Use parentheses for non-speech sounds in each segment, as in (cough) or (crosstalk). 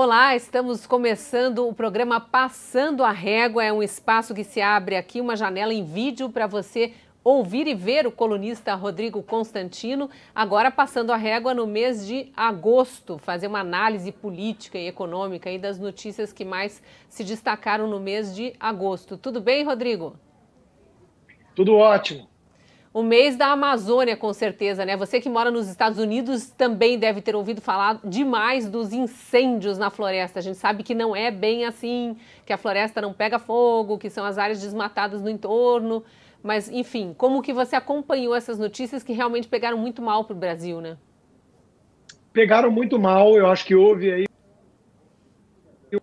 Olá, estamos começando o programa Passando a Régua. É um espaço que se abre aqui, uma janela em vídeo para você ouvir e ver o colunista Rodrigo Constantino, agora passando a régua no mês de agosto, fazer uma análise política e econômica aí das notícias que mais se destacaram no mês de agosto. Tudo bem, Rodrigo? Tudo ótimo. O mês da Amazônia, com certeza, né? Você que mora nos Estados Unidos também deve ter ouvido falar demais dos incêndios na floresta. A gente sabe que não é bem assim, que a floresta não pega fogo, que são as áreas desmatadas no entorno. Mas, enfim, como que você acompanhou essas notícias que realmente pegaram muito mal para o Brasil, né? Pegaram muito mal. Eu acho que houve aí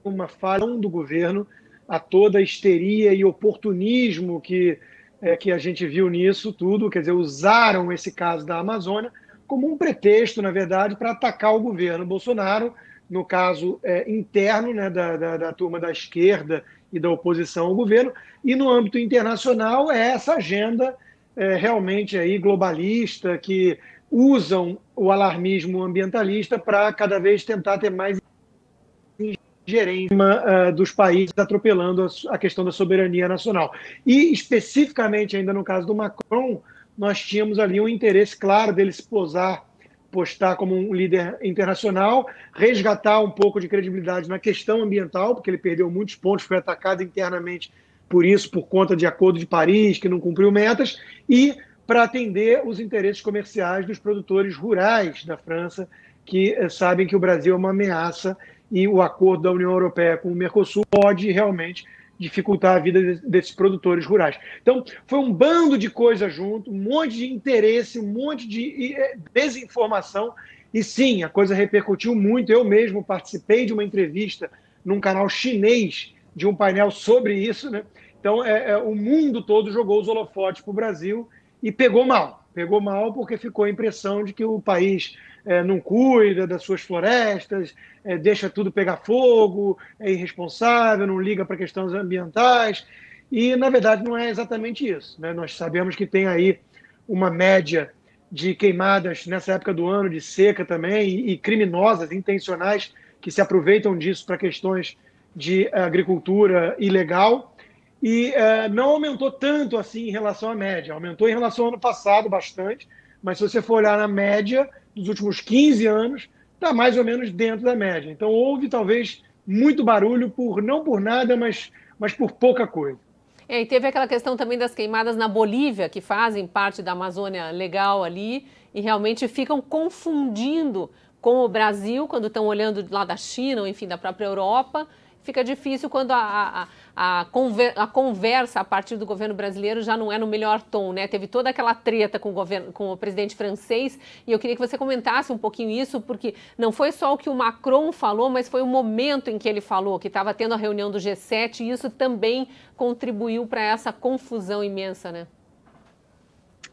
uma falha do governo a toda a histeria e oportunismo que é, que a gente viu nisso tudo, quer dizer, usaram esse caso da Amazônia como um pretexto, na verdade, para atacar o governo Bolsonaro, no caso é, interno né, da, da, da, turma da esquerda e da oposição ao governo, e no âmbito internacional é essa agenda é, realmente aí globalista que usam o alarmismo ambientalista para cada vez tentar ter mais gerência uh, ah, dos países atropelando a, a questão da soberania nacional. E, especificamente, ainda no caso do Macron, nós tínhamos ali um interesse claro dele se posar postar como um líder internacional, resgatar um pouco de credibilidade na questão ambiental, porque ele perdeu muitos pontos, foi atacado internamente por isso, por conta de Acordo de Paris, que não cumpriu metas, e para atender os interesses comerciais dos produtores rurais da França, que eh, sabem que o Brasil é uma ameaça e o acordo da União Europeia com o Mercosul pode realmente dificultar a vida desses produtores rurais. Então, foi um bando de coisas junto, um monte de interesse, um monte de é, desinformação. E sim, a coisa repercutiu muito. Eu mesmo participei de uma entrevista num canal chinês de um painel sobre isso. Né? Então, é, é, o mundo todo jogou os holofotes para o Brasil e pegou mal. Pegou mal porque ficou a impressão de que o país é, não cuida das suas florestas, é, deixa tudo pegar fogo, é irresponsável, não liga para questões ambientais. E, na verdade, não é exatamente isso. Né? Nós sabemos que tem aí uma média de queimadas nessa época do ano, de seca também, e, e criminosas, intencionais, que se aproveitam disso para questões de agricultura ilegal. E uh, não aumentou tanto assim em relação à média, aumentou em relação ao ano passado bastante, mas se você for olhar na média, dos últimos 15 anos está mais ou menos dentro da média. Então houve talvez muito barulho por não por nada, mas, mas por pouca coisa. É, e teve aquela questão também das queimadas na Bolívia, que fazem parte da Amazônia legal ali e realmente ficam confundindo com o Brasil quando estão olhando lá da China ou enfim da própria Europa fica difícil quando a, a, a, conver, a, conversa a partir do governo brasileiro já não é no melhor tom, né? Teve toda aquela treta com o, governo, com o presidente francês e eu queria que você comentasse um pouquinho isso, porque não foi só o que o Macron falou, mas foi o momento em que ele falou, que estava tendo a reunião do G7 e isso também contribuiu para essa confusão imensa, né?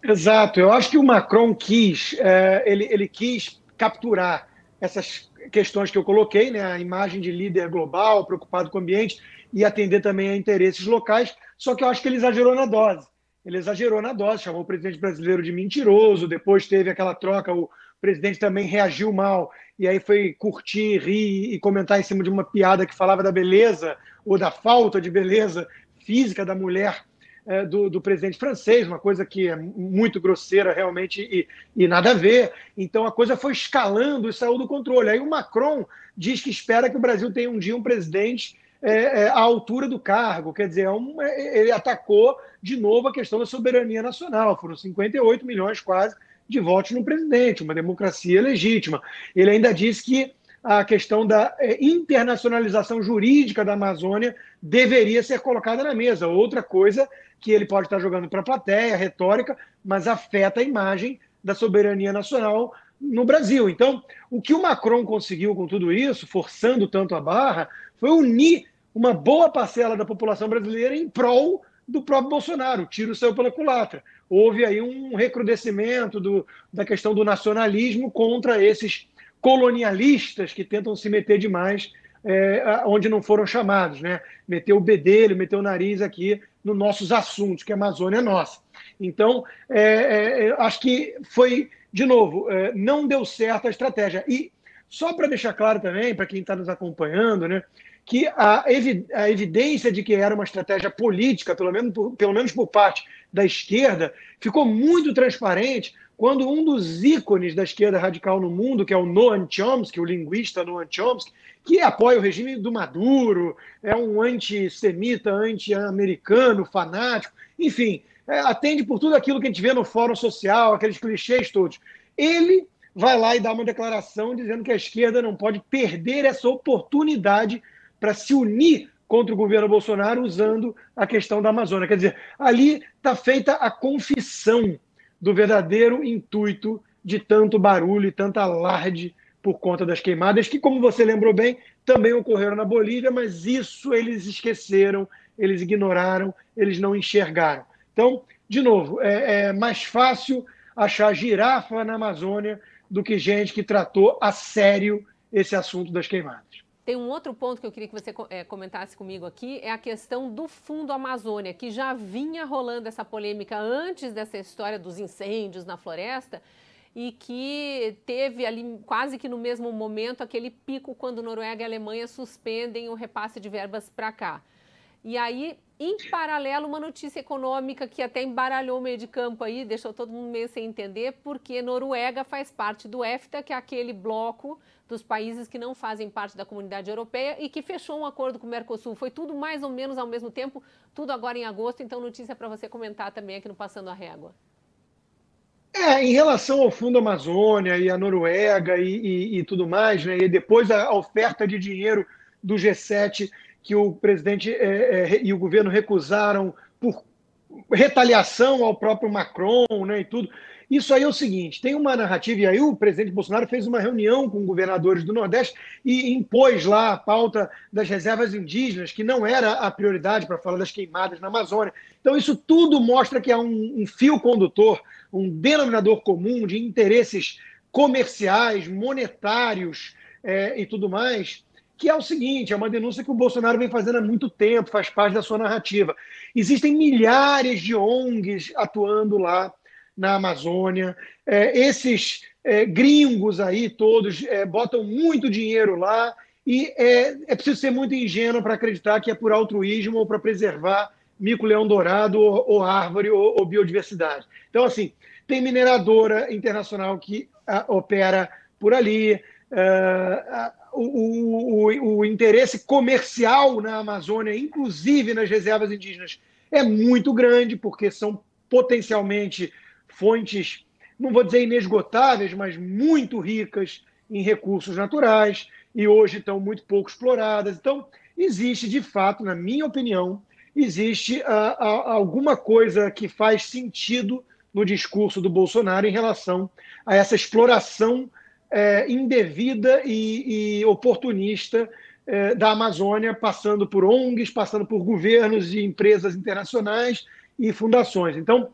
Exato, eu acho que o Macron quis, é, ele, ele quis capturar essas questões que eu coloquei, né, a imagem de líder global, preocupado com o ambiente, e atender também a interesses locais, só que eu acho que ele exagerou na dose. Ele exagerou na dose, chamou o presidente brasileiro de mentiroso, depois teve aquela troca, o presidente também reagiu mal, e aí foi curtir, rir e comentar em cima de uma piada que falava da beleza ou da falta de beleza física da mulher é, do, do, presidente francês, uma coisa que é muito grosseira realmente e, e nada a ver. Então a coisa foi escalando e saiu do controle. Aí o Macron diz que espera que o Brasil tenha um dia um presidente é, é, à altura do cargo. Quer dizer, é um, é, ele atacou de novo a questão da soberania nacional. Foram 58 milhões quase de votos no presidente, uma democracia legítima. Ele ainda disse que a questão da é, internacionalização jurídica da Amazônia deveria ser colocada na mesa. Outra coisa que ele pode estar jogando para a plateia, retórica, mas afeta a imagem da soberania nacional no Brasil. Então, o que o Macron conseguiu com tudo isso, forçando tanto a barra, foi unir uma boa parcela da população brasileira em prol do próprio Bolsonaro. O tiro saiu pela culatra. Houve aí um recrudescimento do, da questão do nacionalismo contra esses colonialistas que tentam se meter demais é, onde não foram chamados, né? Meter o bedelho, meter o nariz aqui nos nossos assuntos, que a Amazônia é nossa. Então, é, é, é acho que foi, de novo, é, não deu certo a estratégia. E só para deixar claro também, para quem está nos acompanhando, né? Que a, evi a, evidência de que era uma estratégia política, pelo menos, por, pelo menos por parte da esquerda, ficou muito transparente quando um dos ícones da esquerda radical no mundo, que é o Noam Chomsky, o linguista Noam Chomsky, que apoia o regime do Maduro, é um antissemita, anti-americano, fanático, enfim, é, atende por tudo aquilo que a gente vê no fórum social, aqueles clichês todos. Ele vai lá e dá uma declaração dizendo que a esquerda não pode perder essa oportunidade para se unir contra o governo Bolsonaro usando a questão da Amazônia. Quer dizer, ali está feita a confissão do verdadeiro intuito de tanto barulho e tanta alarde por conta das queimadas, que, como você lembrou bem, também ocorreram na Bolívia, mas isso eles esqueceram, eles ignoraram, eles não enxergaram. Então, de novo, é, é mais fácil achar girafa na Amazônia do que gente que tratou a sério esse assunto das queimadas. Tem um outro ponto que eu queria que você é, comentasse comigo aqui, é a questão do Fundo Amazônia, que já vinha rolando essa polêmica antes dessa história dos incêndios na floresta e que teve ali quase que no mesmo momento aquele pico quando Noruega e Alemanha suspendem o repasse de verbas para cá. E aí, em paralelo, uma notícia econômica que até embaralhou o meio de campo aí, deixou todo mundo meio sem entender, porque Noruega faz parte do EFTA, que é aquele bloco dos países que não fazem parte da comunidade europeia e que fechou um acordo com o Mercosul. Foi tudo mais ou menos ao mesmo tempo, tudo agora em agosto, então notícia para você comentar também aqui no Passando a Régua. É, em relação ao Fundo Amazônia e a Noruega e, e, e tudo mais, né, e depois a oferta de dinheiro do G7 que o presidente é, é, e o governo recusaram por retaliação ao próprio Macron né, e tudo. Isso aí é o seguinte: tem uma narrativa, e aí o presidente Bolsonaro fez uma reunião com governadores do Nordeste e impôs lá a pauta das reservas indígenas, que não era a prioridade para falar das queimadas na Amazônia. Então, isso tudo mostra que há um, um fio condutor, um denominador comum de interesses comerciais, monetários é, e tudo mais que é o seguinte: é uma denúncia que o Bolsonaro vem fazendo há muito tempo, faz parte da sua narrativa. Existem milhares de ONGs atuando lá na Amazônia, é, esses é, gringos aí todos é, botam muito dinheiro lá e é, é preciso ser muito ingênuo para acreditar que é por altruísmo ou para preservar mico-leão-dourado ou, ou, árvore ou, ou biodiversidade. Então, assim, tem mineradora internacional que ah, opera por ali, ah, ah, o, o, o, interesse comercial na Amazônia, inclusive nas reservas indígenas, é muito grande, porque são potencialmente fontes, não vou dizer inesgotáveis, mas muito ricas em recursos naturais e hoje estão muito pouco exploradas. Então, existe, de fato, na minha opinião, existe ah, alguma coisa que faz sentido no discurso do Bolsonaro em relação a essa exploração é, indevida e, e oportunista é, da Amazônia, passando por ONGs, passando por governos e empresas internacionais e fundações. Então,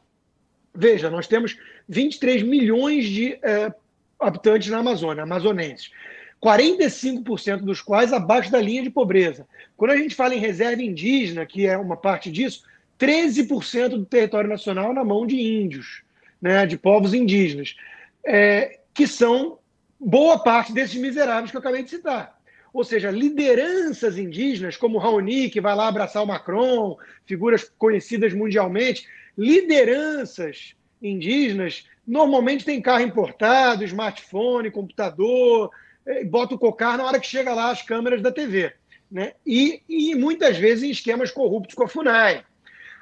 veja, nós temos 23 milhões de é, habitantes na Amazônia, amazonenses. 45% dos quais abaixo da linha de pobreza. Quando a gente fala em reserva indígena, que é uma parte disso, 13% do território nacional é na mão de índios, né, de povos indígenas, é, que são boa parte desses miseráveis que eu acabei de citar. Ou seja, lideranças indígenas, como Raoni, que vai lá abraçar o Macron, figuras conhecidas mundialmente, lideranças indígenas normalmente têm carro importado, smartphone, computador, eh, bota o cocar na hora que chega lá as câmeras da TV. Né? E, e muitas vezes em esquemas corruptos com a FUNAI.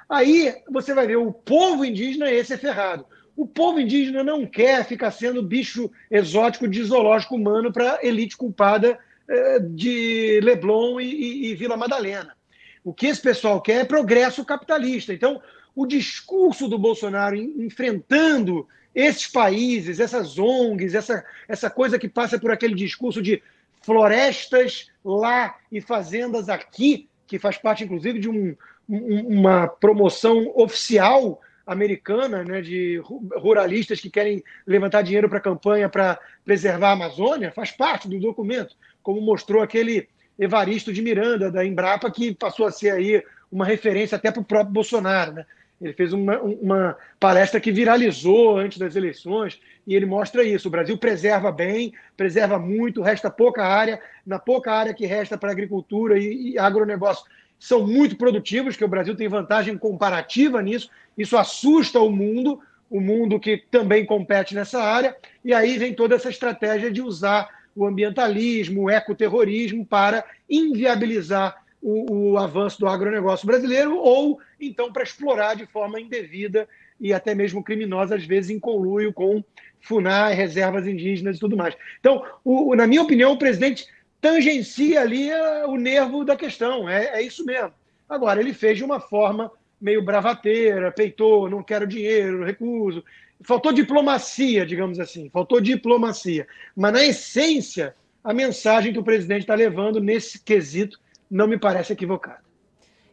Aí você vai ver o povo indígena, esse é ferrado. O povo indígena não quer ficar sendo bicho exótico de zoológico humano para elite culpada eh, de Leblon e, e Vila Madalena. O que esse pessoal quer é progresso capitalista. Então, o discurso do Bolsonaro enfrentando esses países, essas ONGs, essa, essa coisa que passa por aquele discurso de florestas lá e fazendas aqui, que faz parte, inclusive, de um, uma promoção oficial americana, né, de ruralistas que querem levantar dinheiro para a campanha para preservar a Amazônia, faz parte do documento, como mostrou aquele Evaristo de Miranda, da Embrapa, que passou a ser aí uma referência até para o próprio Bolsonaro. Né? Ele fez uma, uma, palestra que viralizou antes das eleições e ele mostra isso. O Brasil preserva bem, preserva muito, resta pouca área. Na pouca área que resta para agricultura e, e agronegócio são muito produtivos, que o Brasil tem vantagem comparativa nisso, isso assusta o mundo, o mundo que também compete nessa área, e aí vem toda essa estratégia de usar o ambientalismo, o ecoterrorismo para inviabilizar o, o avanço do agronegócio brasileiro ou então para explorar de forma indevida e até mesmo criminosa, às vezes em conluio com FUNAI, reservas indígenas e tudo mais. Então, o, o, na minha opinião, o presidente tangencia ali eh, o nervo da questão. É, é isso mesmo. Agora, ele fez de uma forma meio bravateira, peitou, não quero dinheiro, recuso. Faltou diplomacia, digamos assim. Faltou diplomacia. Mas, na essência, a mensagem que o presidente está levando nesse quesito não me parece equivocada.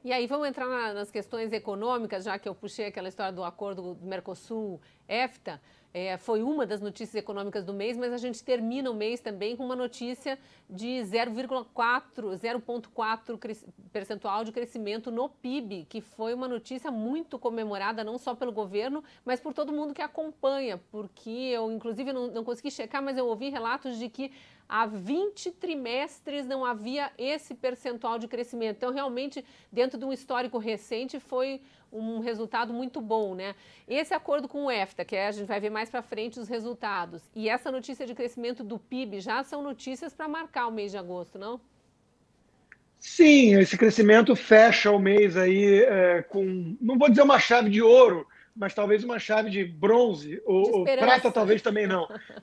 E aí vamos entrar nas questões econômicas, já que eu puxei aquela história do acordo do Mercosul-EFTA. É, foi uma das notícias econômicas do mês, mas a gente termina o mês também com uma notícia de 0,4, 0,4 percentual de crescimento no PIB, que foi uma notícia muito comemorada não só pelo governo, mas por todo mundo que acompanha, porque eu inclusive não, não consegui checar, mas eu ouvi relatos de que há 20 trimestres não havia esse percentual de crescimento. Então, realmente, dentro de um histórico recente, foi um resultado muito bom, né? Esse acordo com o EFTA, que é, a gente vai ver mais para frente os resultados, e essa notícia de crescimento do PIB já são notícias para marcar o mês de agosto, não? Sim, esse crescimento fecha o mês aí é, com, não vou dizer uma chave de ouro, mas talvez uma chave de bronze, ou, de ou prata talvez também não. (laughs)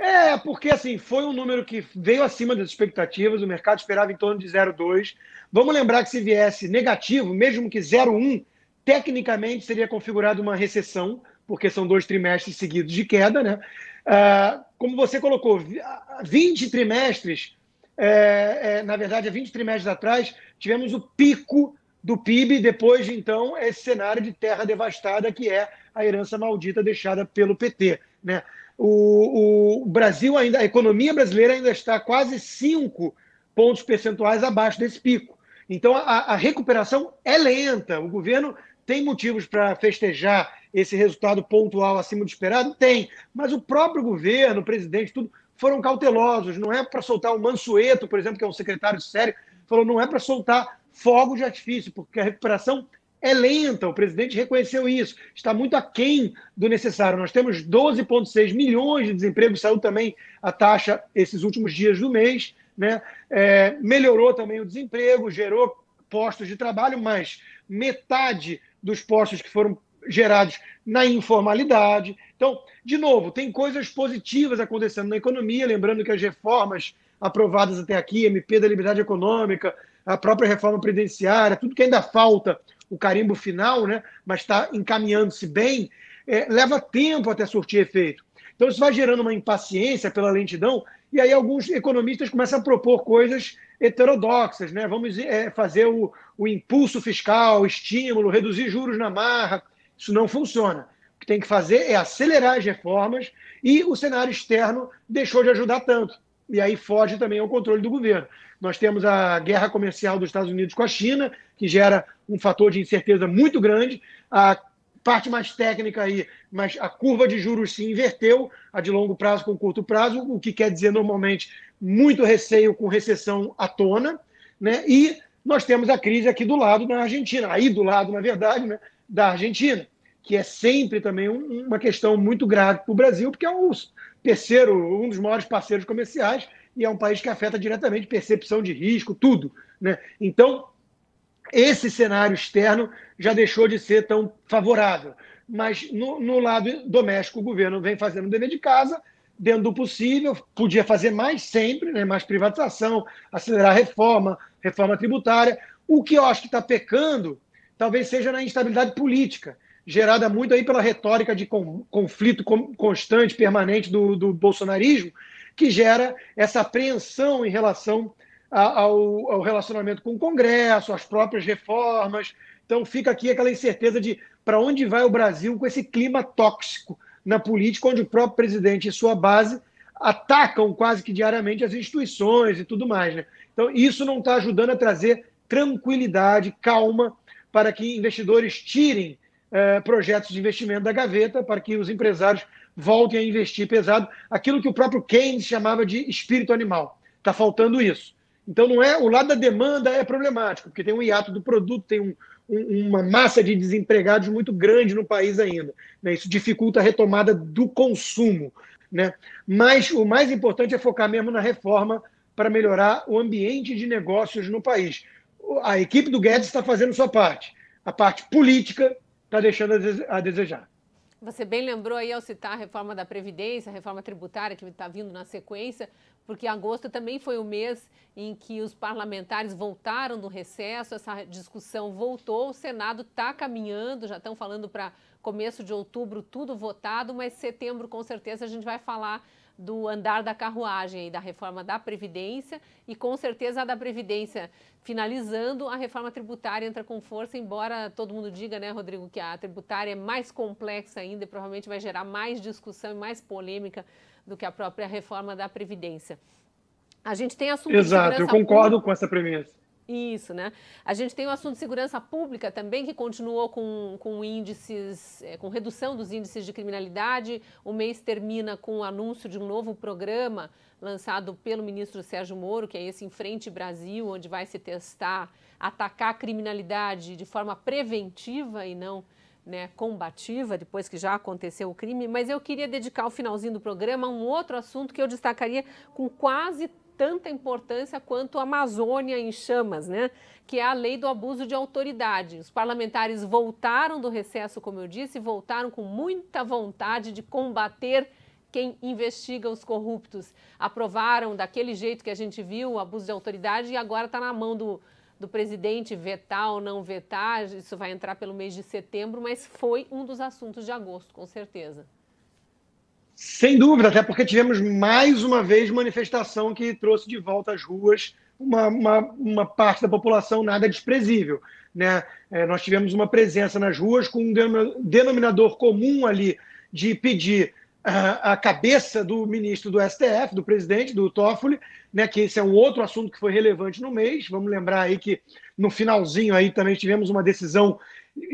É, porque assim, foi um número que veio acima das expectativas, o mercado esperava em torno de 0,2. Vamos lembrar que se viesse negativo, mesmo que 0,1, tecnicamente seria configurado uma recessão, porque são dois trimestres seguidos de queda, né? Ah, como você colocou, 20 ah, trimestres, é, é, na verdade, há 20 trimestres atrás, tivemos o pico do PIB, depois de então esse cenário de terra devastada que é a herança maldita deixada pelo PT. Né? O, o, Brasil ainda, a economia brasileira ainda está quase 5 pontos percentuais abaixo desse pico. Então a, a recuperação é lenta. O governo tem motivos para festejar esse resultado pontual acima do esperado? Tem. Mas o próprio governo, o presidente, tudo, foram cautelosos. Não é para soltar o Mansueto, por exemplo, que é um secretário sério, falou: não é para soltar fogo de artifício, porque a recuperação é lenta, o presidente reconheceu isso, está muito aquém do necessário. Nós temos 12,6 milhões de desemprego, saiu também a taxa esses últimos dias do mês, né? É, melhorou também o desemprego, gerou postos de trabalho, mas metade dos postos que foram gerados na informalidade. Então, de novo, tem coisas positivas acontecendo na economia, lembrando que as reformas aprovadas até aqui, MP da Liberdade Econômica, a própria reforma previdenciária, tudo que ainda falta o carimbo final, né, mas está encaminhando-se bem, é, leva tempo até surtir efeito. Então isso vai gerando uma impaciência pela lentidão, e aí alguns economistas começam a propor coisas heterodoxas, né? Vamos é, fazer o, o impulso fiscal, o estímulo, reduzir juros na marra. Isso não funciona. O que tem que fazer é acelerar as reformas e o cenário externo deixou de ajudar tanto e aí foge também ao controle do governo. Nós temos a guerra comercial dos Estados Unidos com a China, que gera um fator de incerteza muito grande. A parte mais técnica aí, mas a curva de juros se inverteu, a de longo prazo com curto prazo, o que quer dizer normalmente muito receio com recessão à tona, né? E nós temos a crise aqui do lado na Argentina, aí do lado, na verdade, né, da Argentina, que é sempre também um, uma questão muito grave para o Brasil, porque é o, terceiro, um dos maiores parceiros comerciais, e é um país que afeta diretamente percepção de risco, tudo. Né? Então, esse cenário externo já deixou de ser tão favorável. Mas no, no lado doméstico, o governo vem fazendo o dever de casa, dentro do possível, podia fazer mais sempre, né? mais privatização, acelerar a reforma, reforma tributária. O que eu acho que está pecando talvez seja na instabilidade política gerada muito aí pela retórica de conflito constante, permanente do, do bolsonarismo, que gera essa apreensão em relação a, ao, ao relacionamento com o Congresso, às próprias reformas. Então fica aqui aquela incerteza de para onde vai o Brasil com esse clima tóxico na política, onde o próprio presidente e sua base atacam quase que diariamente as instituições e tudo mais. Né? Então, isso não está ajudando a trazer tranquilidade, calma, para que investidores tirem é, projetos de investimento da gaveta para que os empresários voltem a investir pesado, aquilo que o próprio Keynes chamava de espírito animal. Está faltando isso. Então não é o lado da demanda é problemático, porque tem um hiato do produto, tem um, um, uma massa de desempregados muito grande no país ainda. Né? Isso dificulta a retomada do consumo. Né? Mas o mais importante é focar mesmo na reforma para melhorar o ambiente de negócios no país. A equipe do Guedes está fazendo sua parte. A parte política, está deixando a desejar. Você bem lembrou aí ao citar a reforma da Previdência, a reforma tributária que está vindo na sequência, porque agosto também foi o mês em que os parlamentares voltaram do recesso, essa discussão voltou, o Senado está caminhando, já estão falando para começo de outubro tudo votado, mas setembro com certeza a gente vai falar do andar da carruagem e da reforma da Previdência e com certeza a da Previdência finalizando, a reforma tributária entra com força, embora todo mundo diga, né, Rodrigo, que a tributária é mais complexa ainda e provavelmente vai gerar mais discussão e mais polêmica do que a própria reforma da Previdência. A gente tem assunto Exato, eu concordo pública. com essa premissa. Isso, né? A gente tem o assunto de segurança pública também, que continuou com, com índices, é, com redução dos índices de criminalidade. O mês termina com o anúncio de um novo programa lançado pelo ministro Sérgio Moro, que é esse Em Frente Brasil, onde vai se testar, atacar a criminalidade de forma preventiva e não né, combativa, depois que já aconteceu o crime, mas eu queria dedicar o finalzinho do programa a um outro assunto que eu destacaria com quase tanta importância quanto a Amazônia em chamas, né? Que é a lei do abuso de autoridade. Os parlamentares voltaram do recesso, como eu disse, voltaram com muita vontade de combater quem investiga os corruptos. Aprovaram daquele jeito que a gente viu o abuso de autoridade e agora está na mão do, do presidente vetar ou não vetar. Isso vai entrar pelo mês de setembro, mas foi um dos assuntos de agosto, com certeza. Sem dúvida, até porque tivemos mais uma vez manifestação que trouxe de volta às ruas uma, uma, uma parte da população nada desprezível. Né? É, nós tivemos uma presença nas ruas com um denominador comum ali de pedir a, a cabeça do ministro do STF, do presidente, do Toffoli, né, que esse é um outro assunto que foi relevante no mês. Vamos lembrar aí que no finalzinho aí também tivemos uma decisão,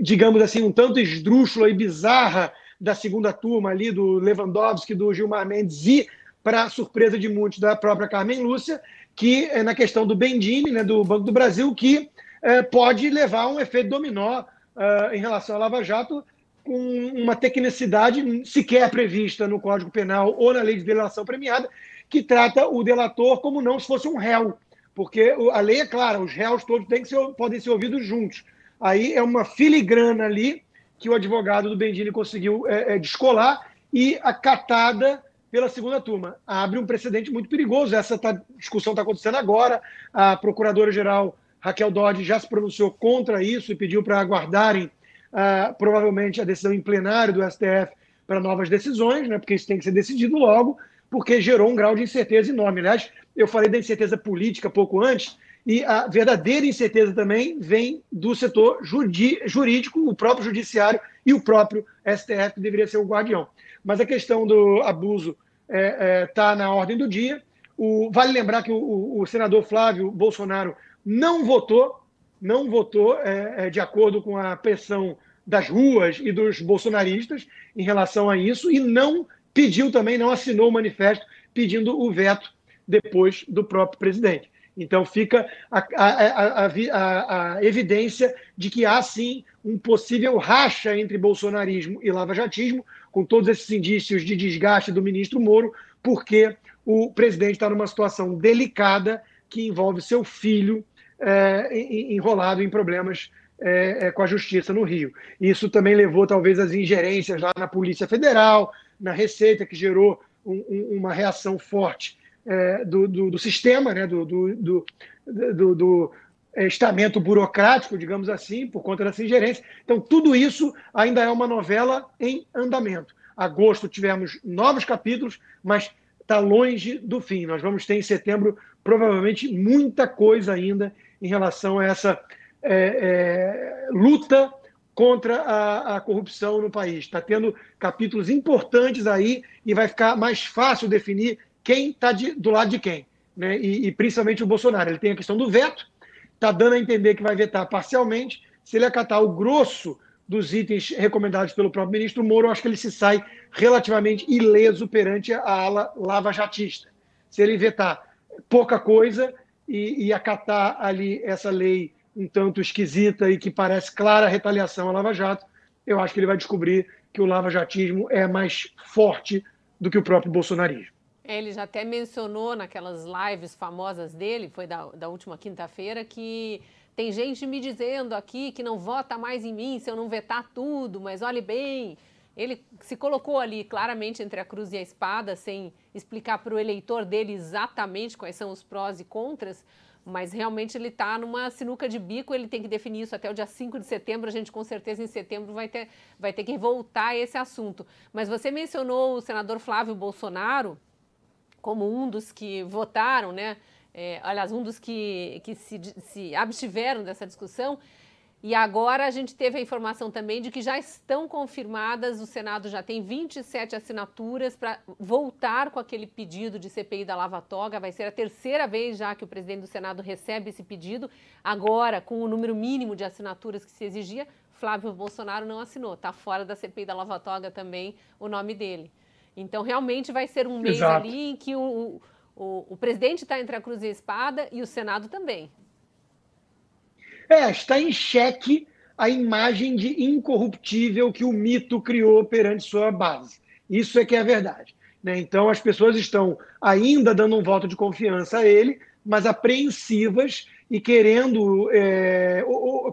digamos assim, um tanto esdrúxula e bizarra da segunda turma ali, do Lewandowski, do Gilmar Mendes e, para surpresa de muitos, da própria Carmen Lúcia, que é na questão do Bendini, né, do Banco do Brasil, que é, pode levar um efeito dominó uh, em relação à Lava Jato, com uma tecnicidade sequer prevista no Código Penal ou na lei de delação premiada, que trata o delator como não se fosse um réu, porque a lei é clara, os réus todos têm que ser, podem ser ouvidos juntos. Aí é uma filigrana ali que o advogado do Bendini conseguiu é, é, descolar e acatada pela segunda turma. Abre um precedente muito perigoso. Essa tá, discussão está acontecendo agora. A procuradora-geral Raquel Dodge já se pronunciou contra isso e pediu para aguardarem ah, provavelmente a decisão em plenário do STF para novas decisões, né, porque isso tem que ser decidido logo, porque gerou um grau de incerteza enorme. Aliás, eu falei da incerteza política pouco antes, e a verdadeira incerteza também vem do setor jurídico, o próprio judiciário e o próprio STF, que deveria ser o guardião. Mas a questão do abuso está é, é, tá na ordem do dia. O, vale lembrar que o, o, o, senador Flávio Bolsonaro não votou, não votou é, é, de acordo com a pressão das ruas e dos bolsonaristas em relação a isso e não pediu também, não assinou o manifesto pedindo o veto depois do próprio presidente. Então fica a, a, a, a, evidência de que há sim um possível racha entre bolsonarismo e lavajatismo, com todos esses indícios de desgaste do ministro Moro, porque o presidente está numa situação delicada que envolve seu filho é, enrolado em problemas é, é, com a justiça no Rio. Isso também levou, talvez, às ingerências lá na Polícia Federal, na Receita, que gerou um, um, uma reação forte é, do, do, do, sistema, né, do, do, do, do é, estamento burocrático, digamos assim, por conta dessa ingerência. Então, tudo isso ainda é uma novela em andamento. Agosto tivemos novos capítulos, mas está longe do fim. Nós vamos ter em setembro, provavelmente, muita coisa ainda em relação a essa é, é, luta contra a, a, corrupção no país. Está tendo capítulos importantes aí e vai ficar mais fácil definir quem está do lado de quem, né? E, e, principalmente o Bolsonaro. Ele tem a questão do veto, está dando a entender que vai vetar parcialmente. Se ele acatar o grosso dos itens recomendados pelo próprio ministro Moro, acho que ele se sai relativamente ileso perante a ala lava-jatista. Se ele vetar pouca coisa e, e acatar ali essa lei um tanto esquisita e que parece clara retaliação à Lava Jato, eu acho que ele vai descobrir que o lava-jatismo é mais forte do que o próprio bolsonarismo. É, ele já até mencionou naquelas lives famosas dele, foi da, da última quinta-feira, que tem gente me dizendo aqui que não vota mais em mim se eu não vetar tudo, mas olhe bem. Ele se colocou ali claramente entre a cruz e a espada, sem explicar para o eleitor dele exatamente quais são os prós e contras, mas realmente ele está numa sinuca de bico, ele tem que definir isso até o dia 5 de setembro. A gente, com certeza, em setembro vai ter, vai ter que voltar a esse assunto. Mas você mencionou o senador Flávio Bolsonaro, como um dos que votaram, né? É, aliás, um dos que, que se, se abstiveram dessa discussão. E agora a gente teve a informação também de que já estão confirmadas, o Senado já tem 27 assinaturas para voltar com aquele pedido de CPI da Lava Toga. Vai ser a terceira vez já que o presidente do Senado recebe esse pedido. Agora, com o número mínimo de assinaturas que se exigia, Flávio Bolsonaro não assinou. Está fora da CPI da Lava Toga também o nome dele. Então, realmente vai ser um mês Exato. ali em que o, o, o presidente está entre a cruz e a espada e o Senado também. É, está em xeque a imagem de incorruptível que o mito criou perante sua base. Isso é que é a verdade. Né? Então, as pessoas estão ainda dando um voto de confiança a ele, mas apreensivas e querendo, é,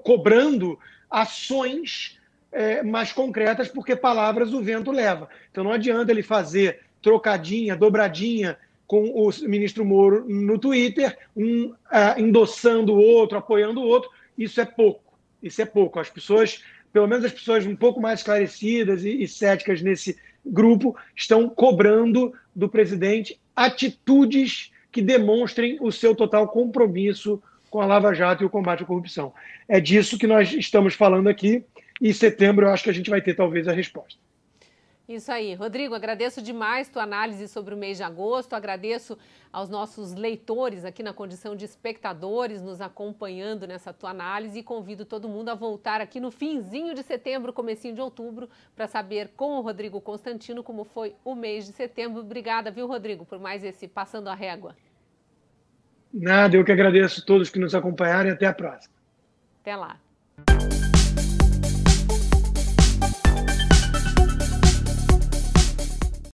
cobrando ações é, mais concretas, porque palavras o vento leva. Então não adianta ele fazer trocadinha, dobradinha com o ministro Moro no Twitter, um uh, endossando o outro, apoiando o outro. Isso é pouco. Isso é pouco. As pessoas, pelo menos as pessoas um pouco mais esclarecidas e, e céticas nesse grupo, estão cobrando do presidente atitudes que demonstrem o seu total compromisso com a Lava Jato e o combate à corrupção. É disso que nós estamos falando aqui. E em setembro eu acho que a gente vai ter talvez a resposta. Isso aí. Rodrigo, agradeço demais tua análise sobre o mês de agosto. Agradeço aos nossos leitores aqui na condição de espectadores nos acompanhando nessa tua análise e convido todo mundo a voltar aqui no finzinho de setembro, comecinho de outubro, para saber com o Rodrigo Constantino como foi o mês de setembro. Obrigada, viu, Rodrigo, por mais esse passando a régua. Nada, eu que agradeço a todos que nos acompanharam e até a próxima. Até lá.